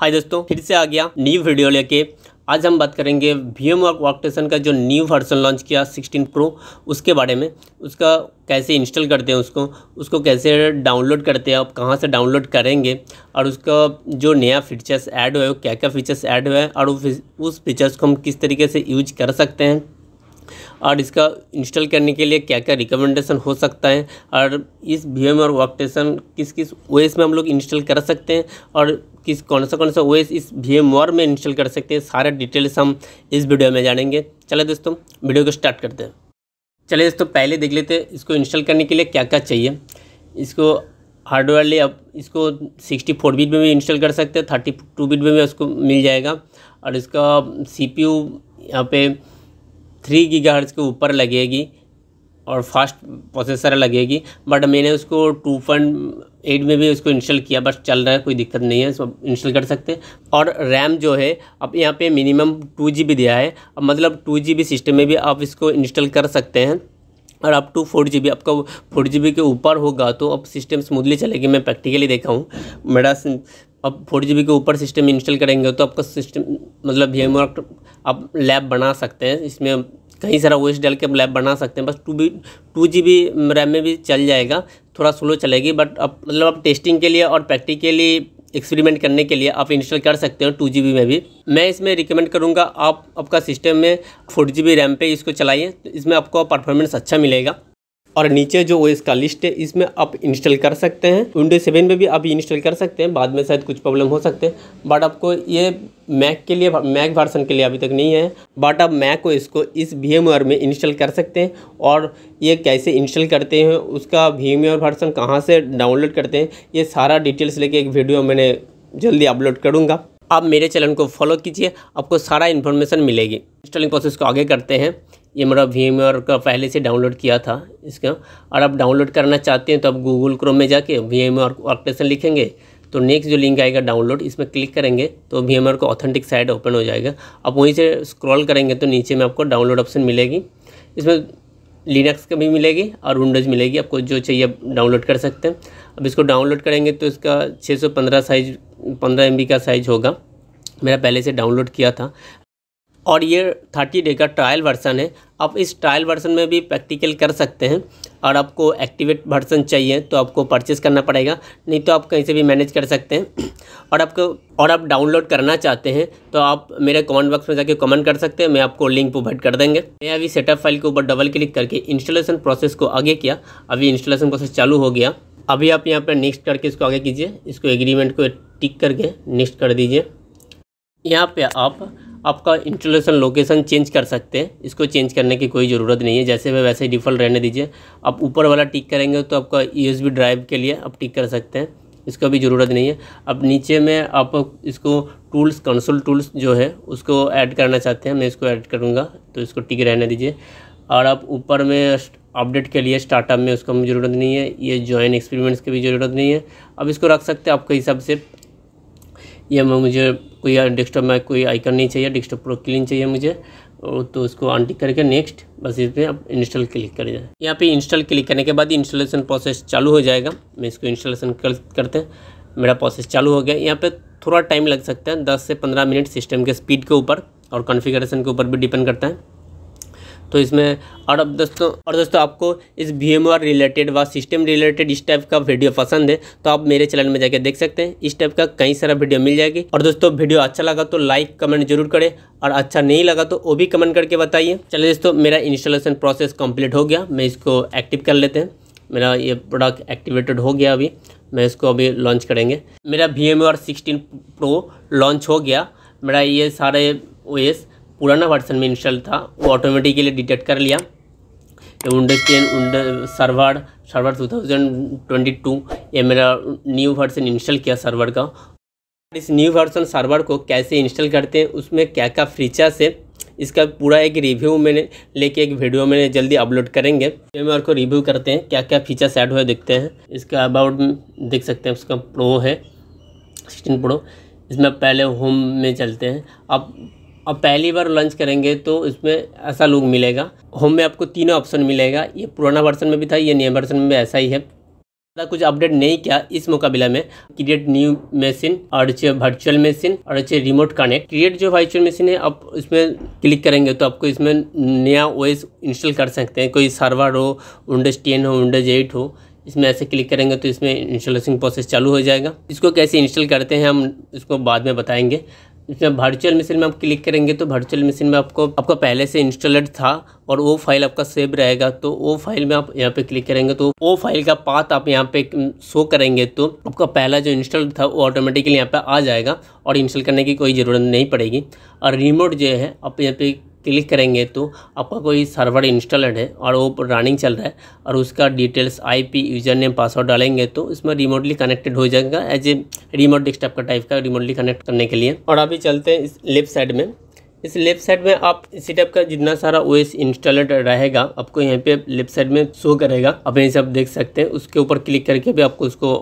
हाय दोस्तों फिर से आ गया न्यू वीडियो लेके आज हम बात करेंगे वी एम वर्क वॉकटेशन का जो न्यू वर्सन लॉन्च किया 16 प्रो उसके बारे में उसका कैसे इंस्टॉल करते हैं उसको उसको कैसे डाउनलोड करते हैं आप कहाँ से डाउनलोड करेंगे और उसका जो नया फीचर्स ऐड हुआ है क्या क्या फीचर्स ऐड हुआ है और उस फीचर्स को हम किस तरीके से यूज कर सकते हैं और इसका इंस्टॉल करने के लिए क्या क्या रिकमेंडेशन हो सकता है और इस वी एम और वर्कटेशन किस किस वेस में हम लोग इंस्टॉल कर सकते हैं और किस कौन सा कौन सा वेस इस वी एम में इंस्टॉल कर सकते हैं सारे डिटेल्स हम इस वीडियो में जानेंगे चले दोस्तों वीडियो को स्टार्ट करते हैं चले दोस्तों पहले देख लेते हैं इसको इंस्टॉल करने के लिए क्या क्या चाहिए इसको हार्डवेयरली आप इसको सिक्सटी फोर बीट में भी इंस्टॉल कर सकते हैं थर्टी टू बीट में भी उसको मिल जाएगा और इसका सी पी यू यहाँ पे थ्री गीगाहर्ट्ज़ के ऊपर लगेगी और फास्ट प्रोसेसर लगेगी बट मैंने उसको टू पॉइंट एट में भी उसको इंस्टॉल किया बस चल रहा है कोई दिक्कत नहीं है सब इंस्टॉल कर सकते हैं और रैम जो है अब यहाँ पे मिनिमम टू जी दिया है अब मतलब टू जी सिस्टम में भी आप इसको इंस्टॉल कर सकते हैं और अप टू फोर जी आपका फोर जी के ऊपर होगा तो अब सिस्टम स्मूथली चलेगी मैं प्रैक्टिकली देखा हूँ मेरा अब फोर जी के ऊपर सिस्टम इंस्टॉल करेंगे तो आपका सिस्टम मतलब वी एम आप लैब बना सकते हैं इसमें कहीं सारा वेस्ट डाल के आप लैब बना सकते हैं बस two B two G B RAM में भी चल जाएगा थोड़ा स्लो चलेगी बट अब मतलब आप टेस्टिंग के लिए और प्रैक्टिकली एक्सपेरिमेंट करने के लिए आप इंस्टॉल कर सकते हो टू जी में भी मैं इसमें रिकमेंड करूँगा आप आपका सिस्टम में फोर जी बी रैम पर इसको चलाइए तो इसमें आपको परफॉर्मेंस अच्छा मिलेगा और नीचे जो ओएस का लिस्ट है इसमें आप इंस्टॉल कर सकते हैं विंडो सेवन में भी आप इंस्टॉल कर सकते हैं बाद में शायद कुछ प्रॉब्लम हो सकते हैं बट आपको ये मैक के लिए मैक वर्सन के लिए अभी तक नहीं है बट आप मैक को इसको इस वी में इंस्टॉल कर सकते हैं और ये कैसे इंस्टॉल करते हैं उसका वी वर्सन कहाँ से डाउनलोड करते हैं ये सारा डिटेल्स लेके एक वीडियो मैंने जल्दी अपलोड करूँगा आप मेरे चैनल को फॉलो कीजिए आपको सारा इन्फॉर्मेशन मिलेगी इंस्टॉलिंग प्रोसेस को आगे करते हैं ये मेरा वी का पहले से डाउनलोड किया था इसका और आप डाउनलोड करना चाहते हैं तो आप गूगल क्रोम में जाके वी एम लिखेंगे तो नेक्स्ट जो लिंक आएगा डाउनलोड इसमें क्लिक करेंगे तो वी एम का ऑथेंटिक साइट ओपन हो जाएगा आप वहीं से स्क्रॉल करेंगे तो नीचे में आपको डाउनलोड ऑप्शन मिलेगी इसमें लिनक्स का भी मिलेगी और विंडोज़ मिलेगी आपको जो चाहिए आप डाउनलोड कर सकते हैं अब इसको डाउनलोड करेंगे तो इसका 615 साइज 15 एमबी का साइज होगा मेरा पहले से डाउनलोड किया था और ये थर्टी डे का ट्रायल वर्सन है आप इस ट्रायल वर्सन में भी प्रैक्टिकल कर सकते हैं और आपको एक्टिवेट वर्सन चाहिए तो आपको परचेस करना पड़ेगा नहीं तो आप कहीं से भी मैनेज कर सकते हैं और आपको और आप डाउनलोड करना चाहते हैं तो आप मेरे कमेंट बॉक्स में जाके कमेंट कर सकते हैं मैं आपको लिंक प्रोवाइड कर देंगे मैं अभी सेटअप फाइल के ऊपर डबल क्लिक करके इंस्टॉलेशन प्रोसेस को आगे किया अभी इंस्टॉलेशन प्रोसेस चालू हो गया अभी आप यहाँ पर नेक्स्ट करके इसको आगे कीजिए इसको एग्रीमेंट को टिक करके नेक्स्ट कर दीजिए यहाँ पर आप आपका इंस्टॉलेशन लोकेशन चेंज कर सकते हैं इसको चेंज करने की कोई ज़रूरत नहीं है जैसे मैं वैसे ही डिफ़ॉल्ट रहने दीजिए आप ऊपर वाला टिक करेंगे तो आपका यूएसबी ड्राइव के लिए आप टिक कर सकते हैं इसका भी ज़रूरत नहीं है अब नीचे में आप इसको टूल्स कंसोल टूल्स जो है उसको ऐड करना चाहते हैं मैं इसको ऐड करूँगा तो इसको टिक रहने दीजिए और आप ऊपर में अपडेट के लिए स्टार्टअप में उसको ज़रूरत नहीं है ये ज्वाइन एक्सपेरिमेंट्स की भी ज़रूरत नहीं है अब इसको रख सकते हैं आपके हिसाब से ये मैं मुझे कोई डेस्कटॉप में कोई आइकन नहीं चाहिए डेस्कटॉप प्रो क्लीन चाहिए मुझे तो इसको आंटी करके नेक्स्ट बस इस पर आप इंस्टॉल क्लिक कर जाए यहाँ पे इंस्टॉल क्लिक करने के बाद इंस्टॉलेशन प्रोसेस चालू हो जाएगा मैं इसको इंस्टॉलेशन कर, करते हैं मेरा प्रोसेस चालू हो गया यहाँ पे थोड़ा टाइम लग सकता है दस से पंद्रह मिनट सिस्टम के स्पीड के ऊपर और कॉन्फ़िगरेशन के ऊपर भी डिपेंड करता है तो इसमें और अब दोस्तों और दोस्तों आपको इस वी एम रिलेटेड व सिस्टम रिलेटेड इस टाइप का वीडियो पसंद है तो आप मेरे चैनल में जाकर देख सकते हैं इस टाइप का कई सारा वीडियो मिल जाएगी और दोस्तों वीडियो अच्छा लगा तो लाइक कमेंट जरूर करें और अच्छा नहीं लगा तो वो भी कमेंट करके बताइए चलिए दोस्तों मेरा इंस्टॉलेशन प्रोसेस कम्प्लीट हो गया मैं इसको एक्टिव कर लेते हैं मेरा ये प्रोडक्ट एक्टिवेटेड हो गया अभी मैं इसको अभी लॉन्च करेंगे मेरा V M sixteen pro launch हो गया मेरा ये सारे ओ एस पुराना वर्सन में इंस्टॉल था वो ऑटोमेटिकली डिटेक्ट कर लिया Windows ten Windows server server 2022 ये मेरा न्यू वर्सन इंस्टॉल किया सर्वर का इस न्यू वर्सन सर्वर को कैसे इंस्टॉल करते हैं उसमें क्या क्या फीचर्स है इसका पूरा एक रिव्यू मैंने लेके एक वीडियो मैंने जल्दी अपलोड करेंगे फिर मैं उसको रिव्यू करते हैं क्या क्या फीचर्स ऐड हुए देखते हैं इसका अबाउट देख सकते हैं उसका प्रो है सिक्सटीन प्रो इसमें पहले होम में चलते हैं अब अब पहली बार लॉन्च करेंगे तो इसमें ऐसा लुक मिलेगा होम में आपको तीनों ऑप्शन मिलेगा ये पुराना वर्सन में भी था ये नया वर्सन में भी ऐसा ही है कुछ अपडेट नहीं किया इस मुकाबला में क्रिएट न्यू मशीन और जो वर्चुअल मशीन और जो रिमोट कनेक्ट क्रिएट जो वर्चुअल मशीन है आप इसमें क्लिक करेंगे तो आपको इसमें नया ओएस इंस्टॉल कर सकते हैं कोई सर्वर हो विंडोज टेन हो विंडोज एट हो इसमें ऐसे क्लिक करेंगे तो इसमें इंस्टॉलेशन प्रोसेस चालू हो जाएगा इसको कैसे इंस्टॉल करते हैं हम इसको बाद में बताएंगे जब वर्चुअल मशीन में आप क्लिक करेंगे तो वर्चुअल मशीन में आपको आपका पहले से इंस्टॉलड था और वो फाइल आपका सेव रहेगा तो वो फाइल में आप यहाँ पे क्लिक करेंगे तो वो फाइल का पाथ आप यहाँ पे शो हम्म, करेंगे तो आपका पहला जो इंस्टॉल था वो ऑटोमेटिकली यहाँ पे आ जाएगा और इंस्टॉल करने की कोई ज़रूरत नहीं पड़ेगी और रिमोट जो है आप यहाँ पे क्लिक करेंगे तो आपका कोई सर्वर इंस्टॉल्ड है और वो रनिंग चल रहा है और उसका details IP user name password डालेंगे तो इसमें रिमोटली कनेक्टेड हो जाएगा एज ए रिमोट डेस्कटॉप का टाइप का रिमोटली कनेक्ट करने के लिए और अभी चलते हैं इस लेफ्ट साइड में इस लेफ्ट साइड में आप टाइप का जितना सारा ओ एस इंस्टॉलड रहेगा आपको यहाँ पे लेफ्ट साइड में शो करेगा आप यहीं से आप देख सकते हैं उसके ऊपर क्लिक करके भी आपको उसको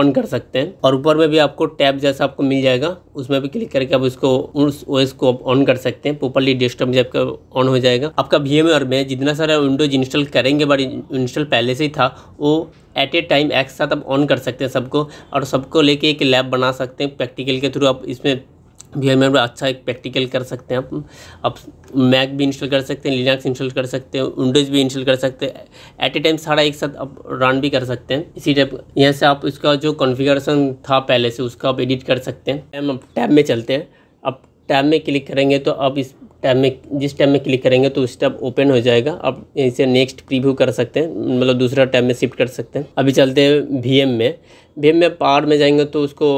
ऑन कर सकते हैं और ऊपर में भी आपको टैब जैसा आपको मिल जाएगा उसमें भी क्लिक करके आप उसको उस ओ एस को आप ऑन कर सकते हैं प्रोपरली डेस्कटॉप जब आपका ऑन हो जाएगा आपका वी एम और में जितना सारा विंडोज इंस्टॉल करेंगे बट इंस्टॉल पहले से ही था वो एट ए टाइम एक साथ आप ऑन कर सकते हैं सबको और सबको लेके एक लैब बना सकते हैं प्रैक्टिकल के थ्रू आप इसमें वी एम में अच्छा एक प्रैक्टिकल कर सकते हैं आप मैक भी इंस्टॉल कर सकते हैं लिनक्स इंस्टॉल कर सकते हैं विंडोज़ भी इंस्टॉल कर सकते हैं एट ए टाइम सारा एक साथ आप रन भी कर सकते हैं इसी टाइप यहाँ से आप इसका जो कॉन्फ़िगरेशन था पहले से उसका आप एडिट कर सकते हैं टैब में चलते हैं अब टैब में क्लिक करेंगे तो आप इस टैब में जिस टैब में क्लिक करेंगे तो उस टैब ओपन हो जाएगा आप इसे नेक्स्ट प्रीव्यू कर सकते हैं मतलब दूसरा टैब में शिफ्ट कर सकते हैं अभी चलते हैं वी में वी में पावर में जाएंगे तो उसको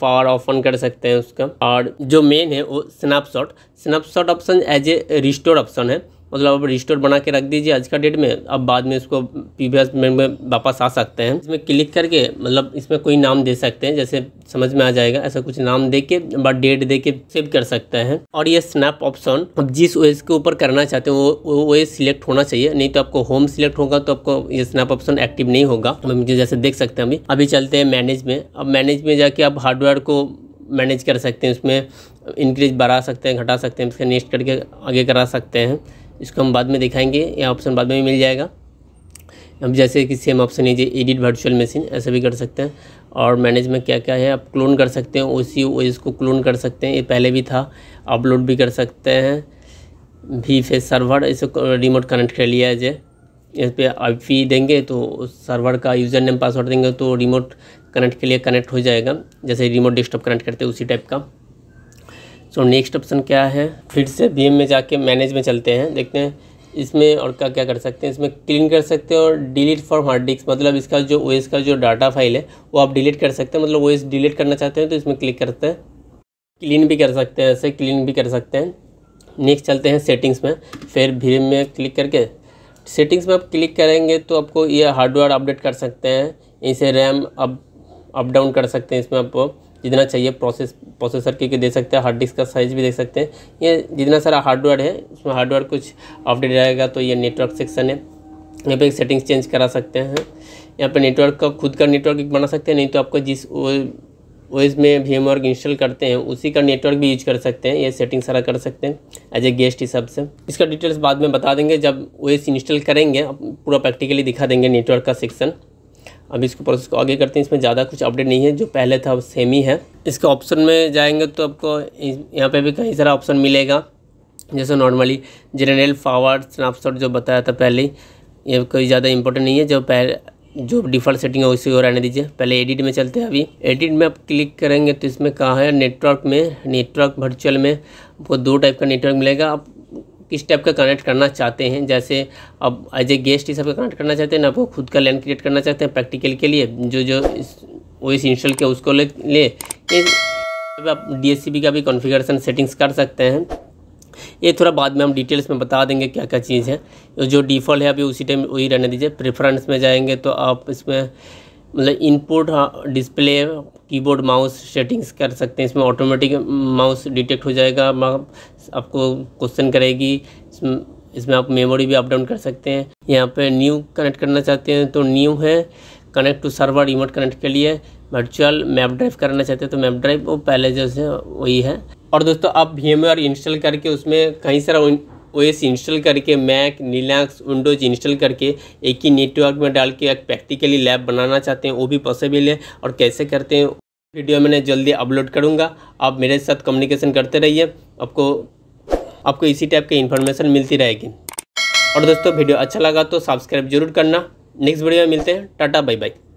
पावर ऑफ ऑन कर सकते हैं उसका और जो मेन है वो snapshot snapshot option as a restore option है मतलब आप रिस्टोर बना के रख दीजिए आज का डेट में अब बाद में इसको प्रीवियस में वापस आ सकते हैं इसमें क्लिक करके मतलब इसमें कोई नाम दे सकते हैं जैसे समझ में आ जाएगा ऐसा कुछ नाम दे के बट डेट दे के सेव कर सकते हैं और ये स्नैप ऑप्शन अब जिस ओएस के ऊपर करना चाहते हैं वो ओएस सिलेक्ट होना चाहिए नहीं तो आपको होम सिलेक्ट होगा तो आपको ये स्नैप ऑप्शन एक्टिव नहीं होगा मुझे जैसे देख सकते हैं अभी अभी चलते हैं मैनेज में अब मैनेज में जाके आप हार्डवेयर को मैनेज कर सकते हैं उसमें इंक्रीज बढ़ा सकते हैं घटा सकते हैं उसके नेक्स्ट करके आगे करा सकते हैं इसको हम बाद में दिखाएंगे या ऑप्शन बाद में भी मिल जाएगा अब जैसे कि सेम ऑप्शन है जी एडिट वर्चुअल मशीन ऐसा भी कर सकते हैं और मैनेज में क्या क्या है आप क्लोन कर सकते हैं उसी सी को क्लोन कर सकते हैं ये पहले भी था अपलोड भी कर सकते हैं भी फेस सर्वर इसे रिमोट कनेक्ट कर लिया जाए इस पर आप देंगे तो सर्वर का यूज़र नेम पासवर्ड देंगे तो रिमोट कनेक्ट के लिए कनेक्ट हो जाएगा जैसे रिमोट डिस्टर्ब कनेक्ट करते हैं उसी टाइप का तो नेक्स्ट ऑप्शन क्या है फिर से बी में जाके मैनेज में चलते हैं देखते हैं इसमें और क्या क्या कर सकते हैं इसमें क्लीन कर सकते हैं और डिलीट फॉर हार्ड डिस्क मतलब इसका जो ओएस का जो डाटा फाइल है वो आप डिलीट कर सकते हैं मतलब ओएस डिलीट करना चाहते हैं तो इसमें क्लिक करते हैं क्लीन भी कर सकते हैं ऐसे क्लीन भी कर सकते हैं नेक्स्ट चलते हैं सेटिंग्स में फिर भीम में क्लिक करके सेटिंग्स में आप क्लिक करेंगे तो आपको ये हार्डवेयर अपडेट कर सकते हैं इसे रैम अप अप डाउन कर सकते हैं इसमें आपको जितना चाहिए प्रोसेस प्रोसेसर के, के दे सकते हैं हार्ड डिस्क का साइज़ भी देख सकते हैं ये जितना सारा हार्डवेयर है उसमें हार्डवेयर कुछ अपडेट रहेगा तो ये नेटवर्क सेक्शन है यहाँ पे सेटिंग्स चेंज करा सकते हैं यहाँ पे नेटवर्क का खुद का नेटवर्क बना सकते हैं नहीं तो आपको जिस वो इसमें वी वर्क इंस्टॉल करते हैं उसी का नेटवर्क भी यूज कर सकते हैं ये सेटिंग सारा कर सकते हैं एज ए गेस्ट हिसाब से इसका डिटेल्स बाद में बता देंगे जब वो इंस्टॉल करेंगे पूरा प्रैक्टिकली दिखा देंगे नेटवर्क का सेक्शन अब इसको प्रोसेस को आगे करते हैं इसमें ज़्यादा कुछ अपडेट नहीं है जो पहले था सेम ही है इसके ऑप्शन में जाएंगे तो आपको यहाँ पे भी कई सारा ऑप्शन मिलेगा जैसे नॉर्मली जनरल फॉरवर्ड स्नैपशॉट जो बताया था पहले ये कोई ज़्यादा इंपॉर्टेंट नहीं है जो पहले जो डिफ़ॉल्ट सेटिंग है उसी को रहने दीजिए पहले एडिट में चलते हैं अभी एडिट में आप क्लिक करेंगे तो इसमें कहाँ है नेटवर्क में नेटवर्क वर्चुअल में आपको दो टाइप का नेटवर्क मिलेगा आप किस टाइप का कनेक्ट करना चाहते हैं जैसे अब एज ए गेस्ट हिसाब का कनेक्ट करना चाहते हैं ना वो खुद का लैंड क्रिएट करना चाहते हैं प्रैक्टिकल के लिए जो जो वो इस इंस्टॉल किया उसको ले ले आप डी का भी कॉन्फ़िगरेशन सेटिंग्स कर सकते हैं ये थोड़ा बाद में हम डिटेल्स में बता देंगे क्या क्या चीज़ है जो डिफ़ॉल्ट है अभी उसी टाइम वही रहने दीजिए प्रेफरेंस में जाएंगे तो आप इसमें मतलब input display keyboard mouse settings कर सकते हैं इसमें ऑटोमेटिक माउस डिटेक्ट हो जाएगा आपको क्वेश्चन करेगी इसमें आप मेमोरी भी अप डाउन कर सकते हैं यहाँ पे न्यू कनेक्ट करना चाहते हैं तो न्यू है connect to server remote connect के लिए वर्चुअल मैप ड्राइव करना चाहते हैं तो मैप ड्राइव वो पहले जैसे वही है और दोस्तों आप वी इंस्टॉल करके उसमें कहीं सारा ओ एस इंस्टॉल करके मैक लिनक्स विंडोज इंस्टॉल करके एक ही नेटवर्क में डाल के एक प्रैक्टिकली लैब बनाना चाहते हैं वो भी पॉसिबल है और कैसे करते हैं वीडियो मैंने जल्दी अपलोड करूँगा आप मेरे साथ कम्युनिकेशन करते रहिए आपको आपको इसी टाइप की इन्फॉर्मेशन मिलती रहेगी और दोस्तों वीडियो अच्छा लगा तो सब्सक्राइब जरूर करना नेक्स्ट वीडियो में मिलते हैं टाटा बाय बाय